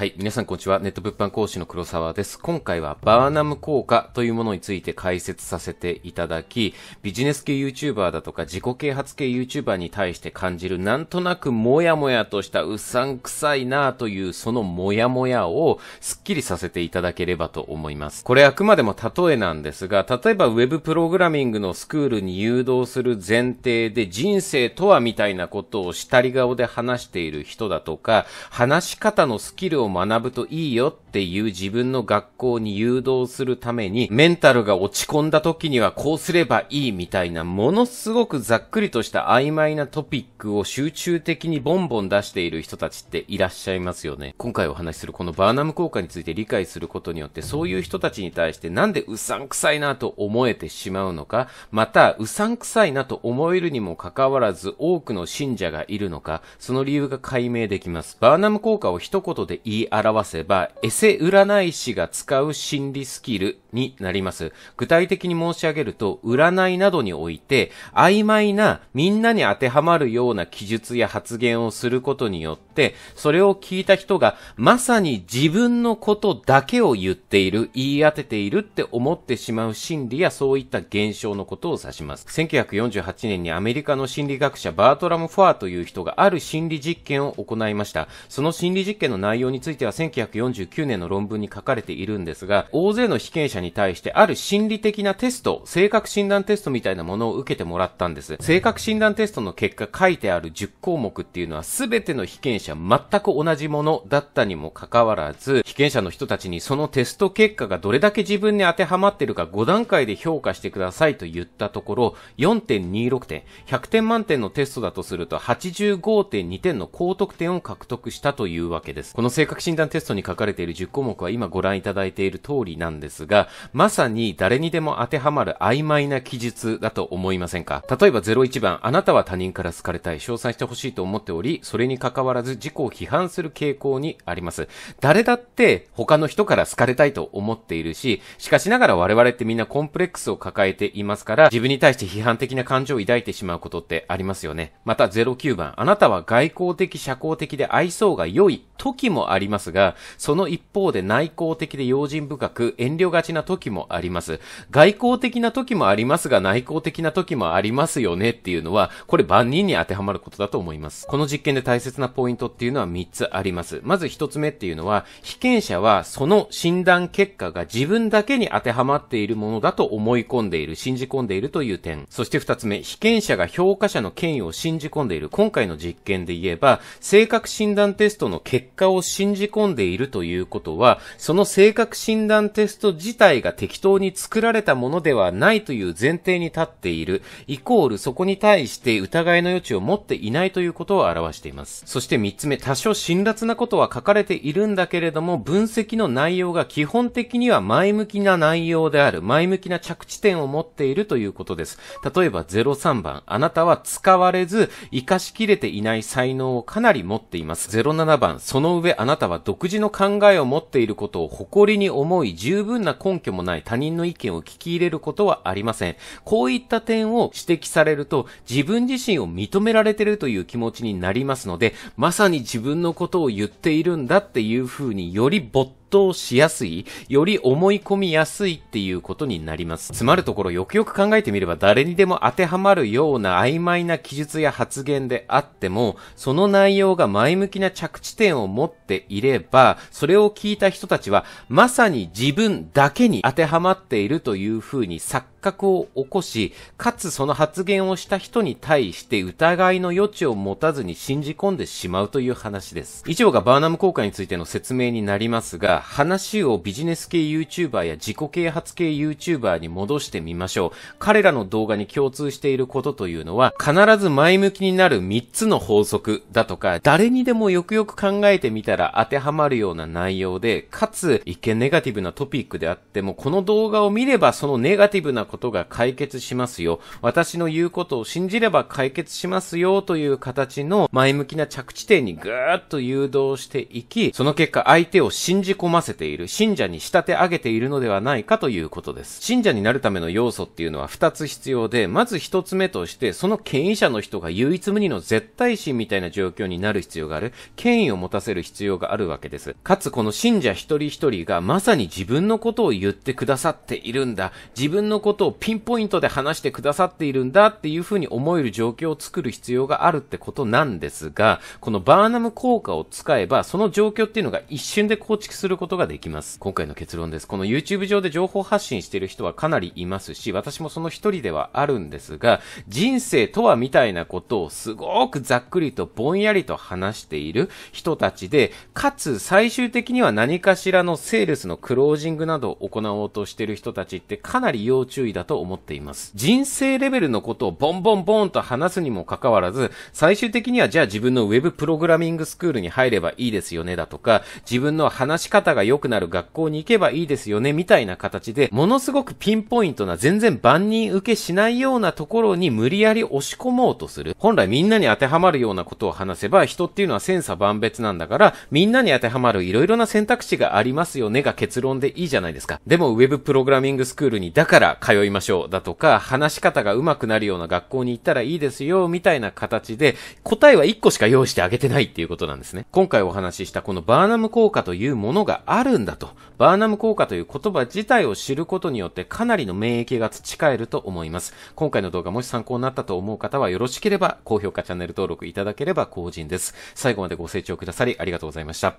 はい。皆さん、こんにちは。ネット物販講師の黒沢です。今回は、バーナム効果というものについて解説させていただき、ビジネス系 YouTuber だとか、自己啓発系 YouTuber に対して感じる、なんとなくもやもやとしたうさんくさいなという、そのもやもやを、すっきりさせていただければと思います。これあくまでも例えなんですが、例えば Web プログラミングのスクールに誘導する前提で、人生とはみたいなことをしたり顔で話している人だとか、話し方のスキルを学ぶといいよっていう自分の学校に誘導するために、メンタルが落ち込んだ時にはこうすればいいみたいな、ものすごくざっくりとした曖昧なトピックを集中的にボンボン出している人たちっていらっしゃいますよね。今回お話しするこのバーナム効果について理解することによって、そういう人たちに対してなんでうさんくさいなと思えてしまうのか、また、うさんくさいなと思えるにもかかわらず多くの信者がいるのか、その理由が解明できます。バーナム効果を一言で言い表せば、占い師が使う心理スキルになります。具体的に申し上げると、占いなどにおいて、曖昧なみんなに当てはまるような記述や発言をすることによって、、それを聞いた人が、まさに自分のことだけを言っている、言い当てているって思ってしまう心理やそういった現象のことを指します。1948年にアメリカの心理学者バートラム・ファーという人がある心理実験を行いました。その心理実験の内容については1949年の論文に書かれているんですが、大勢の被験者に対してある心理的なテスト、性格診断テストみたいなものを受けてもらったんです。性格診断テストの結果書いてある10項目っていうのはすべての被験者者全く同じものだったにもかかわらず、被験者の人たちにそのテスト結果がどれだけ自分に当てはまってるか5段階で評価してくださいと言ったところ、4.26点、100点満点のテストだとすると85.2点の高得点を獲得したというわけです。この性格診断テストに書かれている10項目は今ご覧いただいている通りなんですが、まさに誰にでも当てはまる曖昧な記述だと思いませんか例えば01番、あなたは他人から好かれたい、称賛してほしいと思っており、それに関わらずず自己を批判する傾向にあります。誰だって他の人から好かれたいと思っているし、しかしながら我々ってみんなコンプレックスを抱えていますから、自分に対して批判的な感情を抱いてしまうことってありますよね。また09番、あなたは外交的、社交的で愛想が良い時もありますが、その一方で内向的で用心深く遠慮がちな時もあります。外交的な時もありますが、内向的な時もありますよねっていうのは、これ万人に当てはまることだと思います。この実験で大切なポイントトっていうのは3つあります。まず1つ目っていうのは、被験者はその診断結果が自分だけに当てはまっているものだと思い込んでいる、信じ込んでいるという点。そして2つ目、被験者が評価者の権威を信じ込んでいる。今回の実験で言えば、性格診断テストの結果を信じ込んでいるということは、その性格診断テスト自体が適当に作られたものではないという前提に立っている、イコールそこに対して疑いの余地を持っていないということを表しています。そして3つ目、多少辛辣なことは書かれているんだけれども、分析の内容が基本的には前向きな内容である、前向きな着地点を持っているということです。例えば03番、あなたは使われず、活かしきれていない才能をかなり持っています。07番、その上あなたは独自の考えを持っていることを誇りに思い、十分な根拠もない他人の意見を聞き入れることはありません。こういった点を指摘されると、自分自身を認められているという気持ちになりますので、まささに自分のことを言っているんだっていう風により没頭しやすい、より思い込みやすいっていうことになります。詰まるところよくよく考えてみれば誰にでも当てはまるような曖昧な記述や発言であっても、その内容が前向きな着地点を持っていれば、それを聞いた人たちはまさに自分だけに当てはまっているという風に錯覚を起こし、かつその発言をした人に対して疑いの余地を持たずに信じ込んでしまうという話です。以上がバーナム効果についての説明になりますが、話をビジネス系 YouTuber や自己啓発系 YouTuber に戻してみましょう。彼らの動画に共通していることというのは、必ず前向きになる3つの法則だとか、誰にでもよくよく考えてみたら当てはまるような内容で、かつ一見ネガティブなトピックであっても、この動画を見ればそのネガティブなことが解決しますよ。私の言うことを信じれば解決しますよという形の前向きな着地点にぐーっと誘導していき、その結果相手を信じ込ませている、信者に仕立て上げているのではないかということです。信者になるための要素っていうのは2つ必要で、まず1つ目として、その権威者の人が唯一無二の絶対心みたいな状況になる必要がある、権威を持たせる必要があるわけです。かつこの信者一人一人がまさに自分のことを言ってくださっているんだ、自分のことことをピンポイントで話してくださっているんだっていうふうに思える状況を作る必要があるってことなんですが、このバーナム効果を使えば、その状況っていうのが一瞬で構築することができます。今回の結論です。この YouTube 上で情報発信している人はかなりいますし、私もその一人ではあるんですが、人生とはみたいなことをすごくざっくりとぼんやりと話している人たちで、かつ最終的には何かしらのセールスのクロージングなどを行おうとしている人たちってかなり要注意意だと思っています。人生レベルのことをボンボンボンと話すにもかかわらず、最終的にはじゃあ自分のウェブプログラミングスクールに入ればいいですよねだとか、自分の話し方が良くなる学校に行けばいいですよねみたいな形で、ものすごくピンポイントな全然万人受けしないようなところに無理やり押し込もうとする。本来みんなに当てはまるようなことを話せば、人っていうのは千差万別なんだから、みんなに当てはまる色々な選択肢がありますよねが結論でいいじゃないですか。でもウェブプログラミングスクールにだから通通いましょうだとか、話し方が上手くなるような学校に行ったらいいですよ、みたいな形で、答えは1個しか用意してあげてないっていうことなんですね。今回お話ししたこのバーナム効果というものがあるんだと。バーナム効果という言葉自体を知ることによってかなりの免疫が培えると思います。今回の動画もし参考になったと思う方はよろしければ高評価チャンネル登録いただければ幸甚です。最後までご清聴くださりありがとうございました。